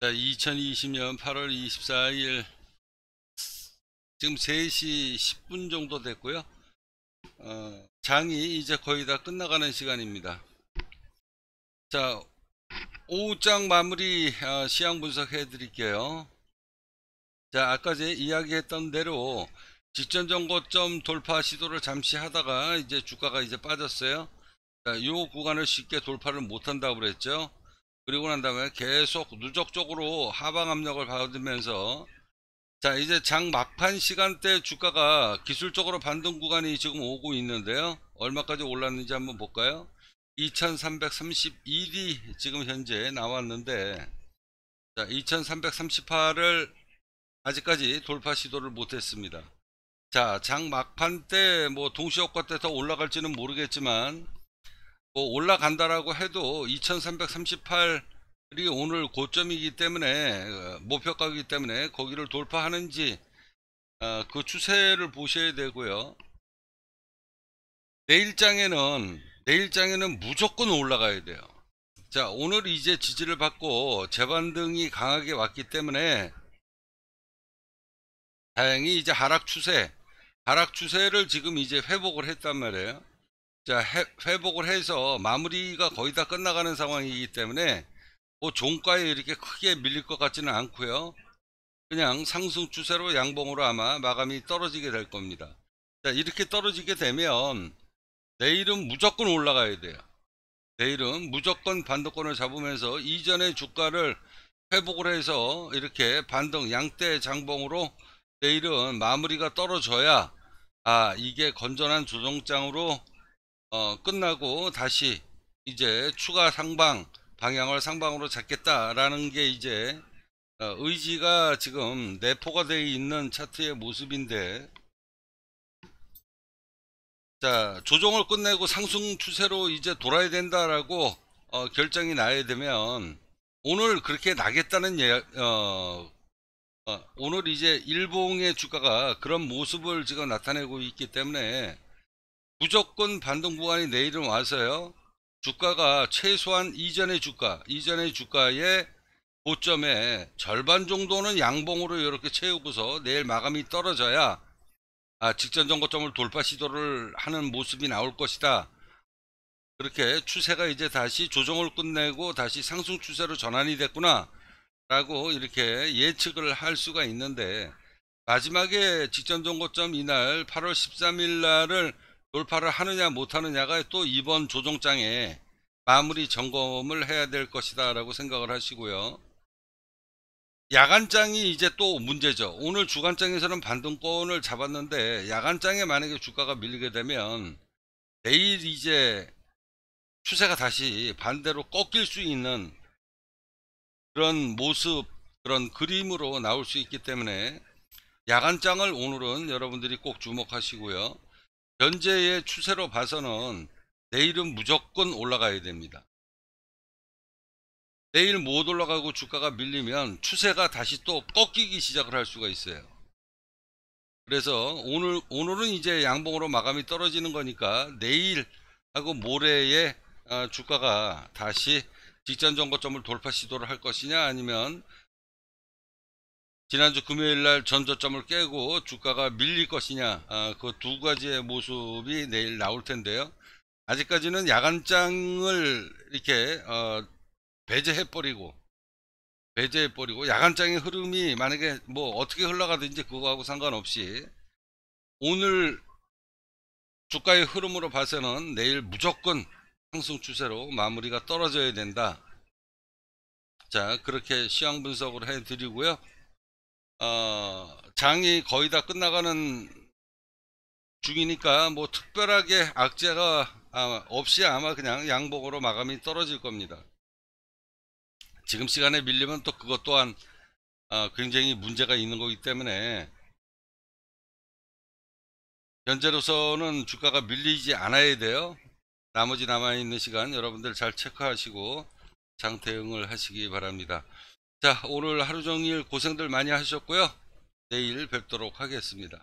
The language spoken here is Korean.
자, 2020년 8월 24일 지금 3시 10분 정도 됐고요. 어, 장이 이제 거의 다 끝나가는 시간입니다. 자, 오후장 마무리 어, 시향 분석해 드릴게요. 자, 아까 제 이야기했던 대로 직전 정고점 돌파 시도를 잠시 하다가 이제 주가가 이제 빠졌어요. 자, 요 구간을 쉽게 돌파를 못한다고 그랬죠. 그리고 난 다음에 계속 누적적으로 하방 압력을 받으면서 자 이제 장 막판 시간대 주가가 기술적으로 반등 구간이 지금 오고 있는데요 얼마까지 올랐는지 한번 볼까요 2 3 3 1이 지금 현재 나왔는데 자 2338을 아직까지 돌파 시도를 못했습니다 자 장 막판 때 뭐 동시효과 때 더 올라갈지는 모르겠지만 뭐 올라간다라고 해도 2338이 오늘 고점이기 때문에 어, 목표가이기 때문에 거기를 돌파하는지 어, 그 추세를 보셔야 되고요. 내일장에는 내일장에는 무조건 올라가야 돼요. 자 오늘 이제 지지를 받고 재반등이 강하게 왔기 때문에 다행히 이제 하락 추세 하락 추세를 지금 이제 회복을 했단 말이에요. 자 해, 회복을 해서 마무리가 거의 다 끝나가는 상황이기 때문에 뭐 종가에 이렇게 크게 밀릴 것 같지는 않고요 그냥 상승 추세로 양봉으로 아마 마감이 떨어지게 될 겁니다 자 이렇게 떨어지게 되면 내일은 무조건 올라가야 돼요 내일은 무조건 반도권을 잡으면서 이전의 주가를 회복을 해서 이렇게 반등 양대 장봉으로 내일은 마무리가 떨어져야 아 이게 건전한 조정장으로 어, 끝나고 다시 이제 추가 상방 방향을 상방으로 잡겠다라는 게 이제 어, 의지가 지금 내포가 되어 있는 차트의 모습인데 자 조정을 끝내고 상승 추세로 이제 돌아야 된다라고 어, 결정이 나야 되면 오늘 그렇게 나겠다는 예, 어, 어, 오늘 이제 일봉의 주가가 그런 모습을 지금 나타내고 있기 때문에 무조건 반등 구간이 내일은 와서요. 주가가 최소한 이전의 주가, 이전의 주가의 고점에 절반 정도는 양봉으로 이렇게 채우고서 내일 마감이 떨어져야 아, 직전 정거점을 돌파 시도를 하는 모습이 나올 것이다. 그렇게 추세가 이제 다시 조정을 끝내고 다시 상승 추세로 전환이 됐구나 라고 이렇게 예측을 할 수가 있는데 마지막에 직전 정고점 이날 8월 13일 날을 돌파를 하느냐 못하느냐가 또 이번 조정장에 마무리 점검을 해야 될 것이다 라고 생각을 하시고요. 야간장이 이제 또 문제죠. 오늘 주간장에서는 반등권을 잡았는데 야간장에 만약에 주가가 밀리게 되면 내일 이제 추세가 다시 반대로 꺾일 수 있는 그런 모습 그런 그림으로 나올 수 있기 때문에 야간장을 오늘은 여러분들이 꼭 주목하시고요. 현재의 추세로 봐서는 내일은 무조건 올라가야 됩니다. 내일 못 올라가고 주가가 밀리면 추세가 다시 또 꺾이기 시작을 할 수가 있어요. 그래서 오늘, 오늘은 이제 양봉으로 마감이 떨어지는 거니까 내일하고 모레에 어, 주가가 다시 직전 정거점을 돌파 시도를 할 것이냐 아니면 지난주 금요일날 전저점을 깨고 주가가 밀릴 것이냐 아, 그두 가지의 모습이 내일 나올 텐데요 아직까지는 야간장을 이렇게 어, 배제해버리고 배제해버리고 야간장의 흐름이 만약에 뭐 어떻게 흘러가든지 그거하고 상관없이 오늘 주가의 흐름으로 봐서는 내일 무조건 상승 추세로 마무리가 떨어져야 된다 자 그렇게 시황 분석을 해드리고요 어, 장이 거의 다 끝나가는 중이니까 뭐 특별하게 악재가 아마 없이 아마 그냥 양복으로 마감이 떨어질 겁니다. 지금 시간에 밀리면 또 그것 또한 어, 굉장히 문제가 있는 거기 때문에 현재로서는 주가가 밀리지 않아야 돼요. 나머지 남아있는 시간 여러분들 잘 체크하시고 장대응을 하시기 바랍니다. 자, 오늘 하루 종일 고생들 많이 하셨고요. 내일 뵙도록 하겠습니다.